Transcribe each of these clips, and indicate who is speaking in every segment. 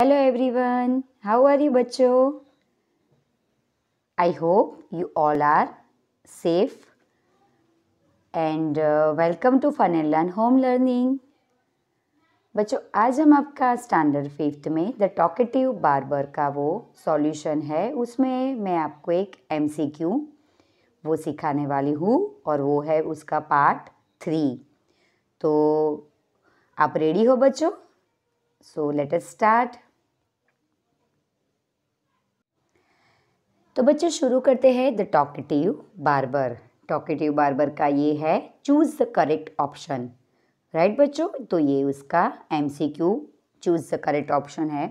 Speaker 1: Hello everyone how are you बच्चों I hope you all are safe and welcome to fun and learn home learning बच्चों आज हम आपका standard fifth में the talkative barber का वो सॉल्यूशन है उसमें मैं आपको एक एमसीक्यू वो सिखाने वाली हूँ और वो है उसका पार्ट थ्री तो आप रेडी हो बच्चों सो लेट अस स्टार्ट तो बच्चे शुरू करते हैं the talkative barber talkative barber का ये है choose the correct option right बच्चों तो ये उसका M C Q choose the correct option है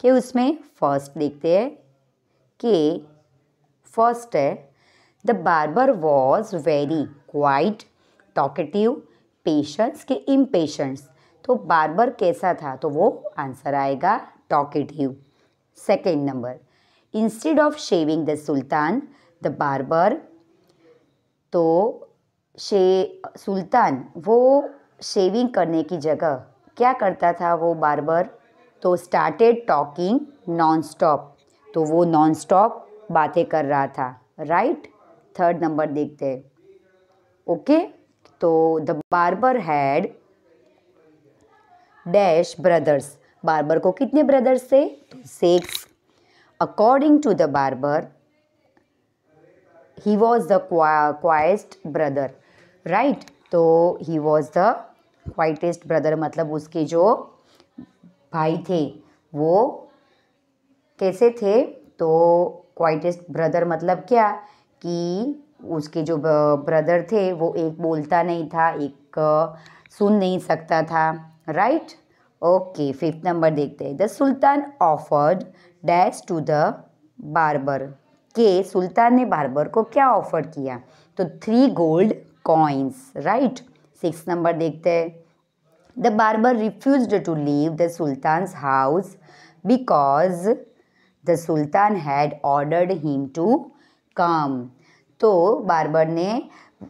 Speaker 1: कि उसमें फर्स्ट देखते हैं कि फर्स्ट है the barber was very quite talkative patience के इम्पेशेंस तो बार्बर कैसा था तो वो आंसर आएगा talkative second number instead of shaving the sultan the barber तो शे सुल्तान वो शेविंग करने की जगह क्या करता था वो बार्बर तो स्टार्टेड टॉकिंग नॉन स्टॉप तो वो नॉन स्टॉप बातें कर रहा था राइट थर्ड नंबर देखते ओके तो the barber had dash brothers barber को कितने ब्रदर्स थे तो six According to the barber, he was the quietest brother, right? तो he was the quietest brother मतलब उसके जो भाई थे वो कैसे थे तो quietest brother मतलब क्या कि उसके जो ब्रदर थे वो एक बोलता नहीं था एक सुन नहीं सकता था राइट ओके फिफ्थ नंबर देखते हैं the sultan offered dash to the barber के सुल्तान ने बार्बर को क्या ऑफर किया तो three gold coins right six number देखते हैं the barber refuse to leave the sultans house because the sultan had ordered him to come तो बार्बर ने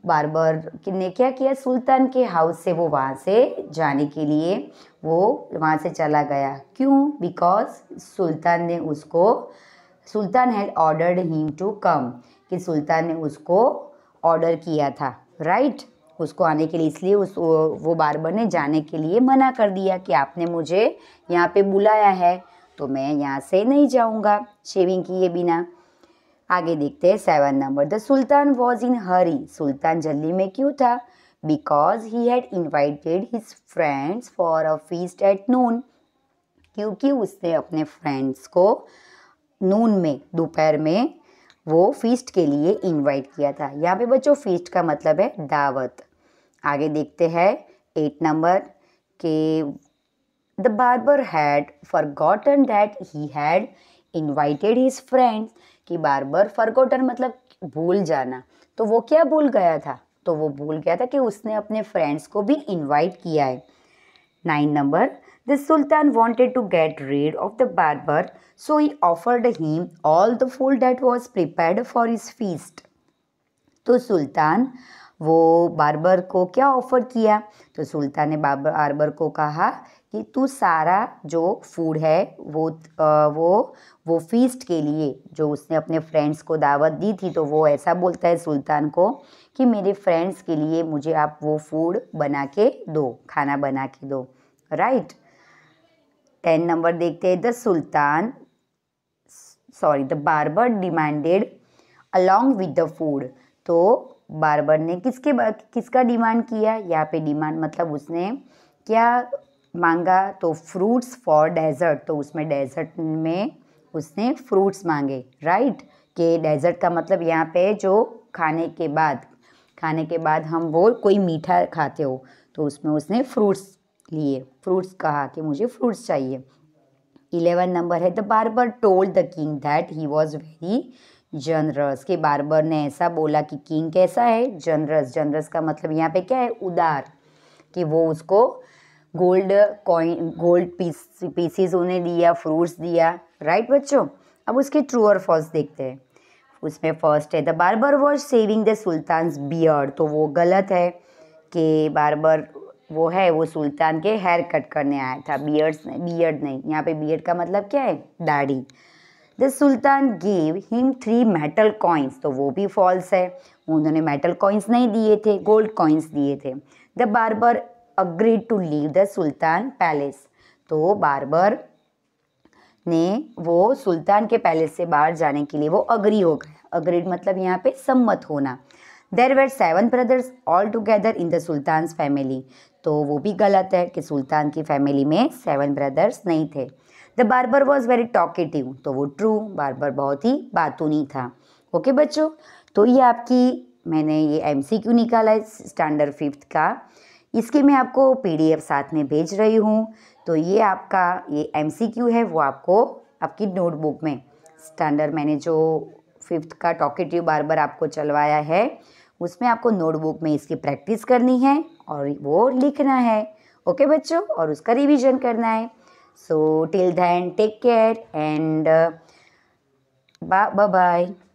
Speaker 1: बारबर ने क्या किया सुल्तान के हाउस से वो वहाँ से जाने के लिए वो वहाँ से चला गया क्यों बिकॉज सुल्तान ने उसको सुल्तान had ordered him to come कि सुल्तान ने उसको ऑर्डर किया था राइट right? उसको आने के लिए इसलिए उस वो बारबर ने जाने के लिए मना कर दिया कि आपने मुझे यहाँ पे बुलाया है तो मैं यहाँ से नहीं जाऊँगा शेविंग किए बिना आगे देखते हैं seven number the sultan was in hurry सुल्तान जल्दी में क्यों था because he had invited his friends for a feast at noon क्योंकि उसने अपने फ्रेंड्स को नून में दोपहर में वो फीस्ट के लिए इनवाइट किया था यहाँ पे बच्चों फीस्ट का मतलब है दावत आगे देखते हैं एट नंबर के the barber had forgotten that he had invited his friends कि बार बार फरकोटन मतलब भूल जाना तो वो क्या भूल गया था तो वो भूल गया था कि उसने अपने फ्रेंड्स को भी इनवाइट किया है nine number the sultan wanted to get rid of the barber so he offered him all the food that was prepared for his feast तो सुल्तान वो बारबर को क्या ऑफर किया तो सुल्तान ने बारबर को कहा कि तू सारा जो फूड है वो वो वो फीस्ट के लिए जो उसने अपने फ्रेंड्स को दावत दी थी तो वो ऐसा बोलता है सुल्तान को कि मेरे फ्रेंड्स के लिए मुझे आप वो फूड बना के दो खाना बना के दो राइट टेन नंबर देखते हैं the sultan sorry the barber demanded along with the food तो बारबर ने किसके किसका डिमांड किया यहाँ पे डिमांड मतलब उसने क्या मांगा तो फ्रूट्स फॉर डेजर्ट तो उसमें डेजर्ट में उसने फ्रूट्स मांगे राइट कि डेजर्ट का मतलब यहाँ पे जो खाने के बाद खाने के बाद हम वो कोई मीठा खाते हो तो उसमें उसने फ्रूट्स लिए फ्रूट्स कहा कि मुझे फ्रूट्स चाहिए इलेवन नंबर है the barber told the king that he was very generous के बारबर ने ऐसा बोला कि किंग कैसा है जनरस जनरस का मतलब यहाँ पे क्या है उदार कि वो उसको gold coin gold piece pieces उन्हें दिया फ्रूट्स दिया राइट बच्चों अब उसके ट्रू और फॉल्स देखते हैं उसमें फर्स्ट है the barber was shaving the sultan beard तो वो गलत है कि बारबर वो है वो सुल्तान के हेयर कट करने आया था बियर्ड्स बियर्ड नहीं यहाँ पे बियर्ड का मतलब क्या है दाढ़ी the sultan gave him three metal coins तो वो भी फॉल्स है उन्होंने मेटल कॉइन्स नहीं दिए थे गोल्ड कॉइन्स दिए थे the barber agreed to leave the sultan palace तो बारबर ने वो सुल्तान के पैलेस से बाहर जाने के लिए वो अग्री हो गया अग्रीड मतलब यहाँ पे सम्मत होना there were seven brothers all together in the sultan family तो वो भी गलत है कि सुल्तान की फैमिली में सेवन ब्रदर्स नहीं थे the barber was very talkative तो वो ट्रू बार्बर बहुत ही बातूनी था ओके बच्चों तो ये आपकी मैंने ये एम निकाला है स्टैंडर्ड फिफ्थ का इसकी मैं आपको पीडीएफ साथ में भेज रही हूँ तो ये आपका ये एमसीक्यू है वो आपको आपकी नोटबुक में स्टैंडर्ड मैंने जो फिफ्थ का टॉकेटिव बार बार आपको चलवाया है उसमें आपको नोटबुक में इसकी प्रैक्टिस करनी है और वो लिखना है ओके बच्चों और उसका रिवीजन करना है so till then take care and bye bye